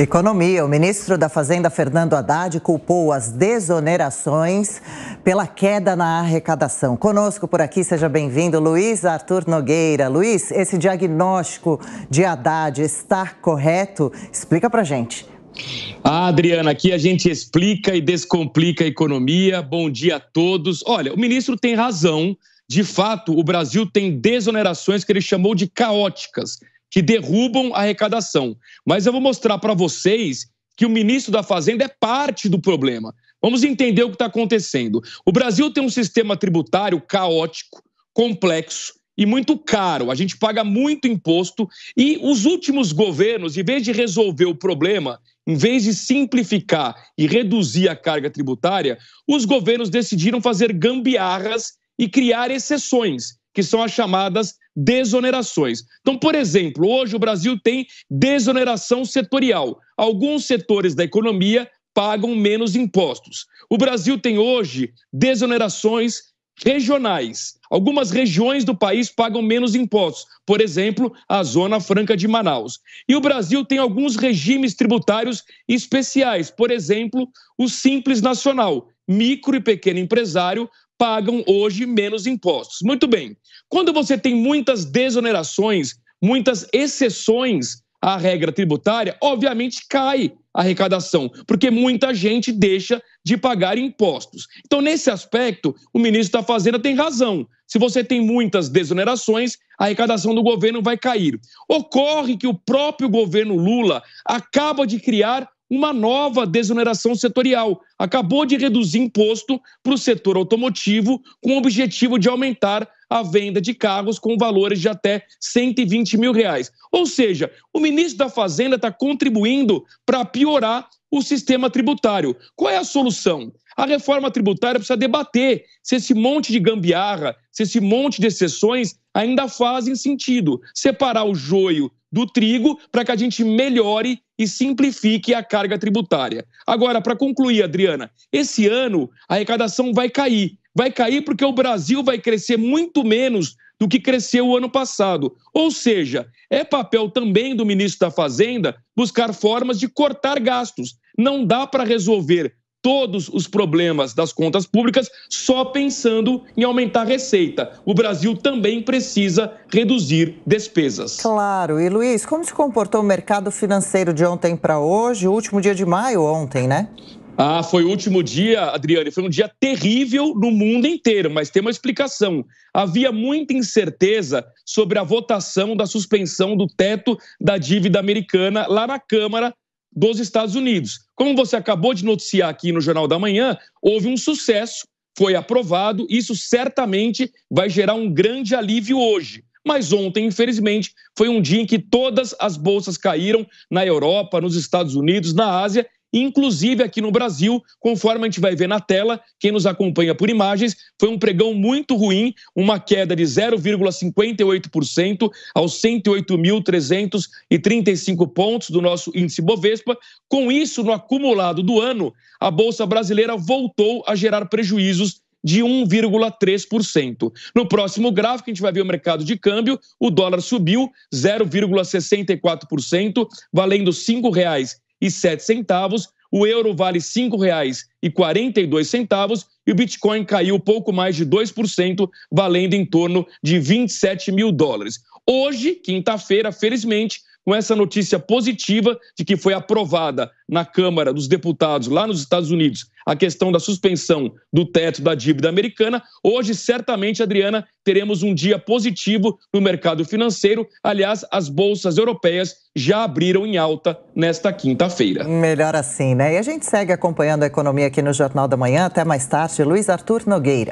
Economia. O ministro da Fazenda, Fernando Haddad, culpou as desonerações pela queda na arrecadação. Conosco por aqui, seja bem-vindo, Luiz Arthur Nogueira. Luiz, esse diagnóstico de Haddad está correto? Explica pra gente. Ah, Adriana, aqui a gente explica e descomplica a economia. Bom dia a todos. Olha, o ministro tem razão. De fato, o Brasil tem desonerações que ele chamou de caóticas que derrubam a arrecadação. Mas eu vou mostrar para vocês que o ministro da Fazenda é parte do problema. Vamos entender o que está acontecendo. O Brasil tem um sistema tributário caótico, complexo e muito caro. A gente paga muito imposto e os últimos governos, em vez de resolver o problema, em vez de simplificar e reduzir a carga tributária, os governos decidiram fazer gambiarras e criar exceções, que são as chamadas desonerações. Então, por exemplo, hoje o Brasil tem desoneração setorial. Alguns setores da economia pagam menos impostos. O Brasil tem hoje desonerações regionais. Algumas regiões do país pagam menos impostos, por exemplo, a Zona Franca de Manaus. E o Brasil tem alguns regimes tributários especiais, por exemplo, o Simples Nacional. Micro e pequeno empresário pagam hoje menos impostos. Muito bem. Quando você tem muitas desonerações, muitas exceções à regra tributária, obviamente cai a arrecadação, porque muita gente deixa de pagar impostos. Então, nesse aspecto, o ministro da Fazenda tem razão. Se você tem muitas desonerações, a arrecadação do governo vai cair. Ocorre que o próprio governo Lula acaba de criar uma nova desoneração setorial. Acabou de reduzir imposto para o setor automotivo, com o objetivo de aumentar a venda de carros com valores de até 120 mil reais. Ou seja, o ministro da Fazenda está contribuindo para piorar o sistema tributário. Qual é a solução? A reforma tributária precisa debater se esse monte de gambiarra, se esse monte de exceções ainda fazem sentido. Separar o joio do trigo para que a gente melhore e simplifique a carga tributária. Agora, para concluir, Adriana, esse ano a arrecadação vai cair. Vai cair porque o Brasil vai crescer muito menos do que cresceu o ano passado. Ou seja, é papel também do ministro da Fazenda buscar formas de cortar gastos. Não dá para resolver todos os problemas das contas públicas só pensando em aumentar a receita. O Brasil também precisa reduzir despesas. Claro. E Luiz, como se comportou o mercado financeiro de ontem para hoje, o último dia de maio ontem, né? Ah, foi o último dia, Adriane. Foi um dia terrível no mundo inteiro, mas tem uma explicação. Havia muita incerteza sobre a votação da suspensão do teto da dívida americana lá na Câmara dos Estados Unidos. Como você acabou de noticiar aqui no Jornal da Manhã, houve um sucesso, foi aprovado, isso certamente vai gerar um grande alívio hoje. Mas ontem, infelizmente, foi um dia em que todas as bolsas caíram na Europa, nos Estados Unidos, na Ásia Inclusive aqui no Brasil, conforme a gente vai ver na tela, quem nos acompanha por imagens, foi um pregão muito ruim, uma queda de 0,58% aos 108.335 pontos do nosso índice Bovespa. Com isso, no acumulado do ano, a bolsa brasileira voltou a gerar prejuízos de 1,3%. No próximo gráfico, a gente vai ver o mercado de câmbio. O dólar subiu 0,64%, valendo R$ 5,00 e sete centavos, o euro vale R$ 5,42 e o Bitcoin caiu pouco mais de 2%, valendo em torno de 27 mil dólares. Hoje, quinta-feira, felizmente, com essa notícia positiva de que foi aprovada na Câmara dos Deputados, lá nos Estados Unidos, a questão da suspensão do teto da dívida americana. Hoje, certamente, Adriana, teremos um dia positivo no mercado financeiro. Aliás, as bolsas europeias já abriram em alta nesta quinta-feira. Melhor assim, né? E a gente segue acompanhando a economia aqui no Jornal da Manhã. Até mais tarde, Luiz Arthur Nogueira.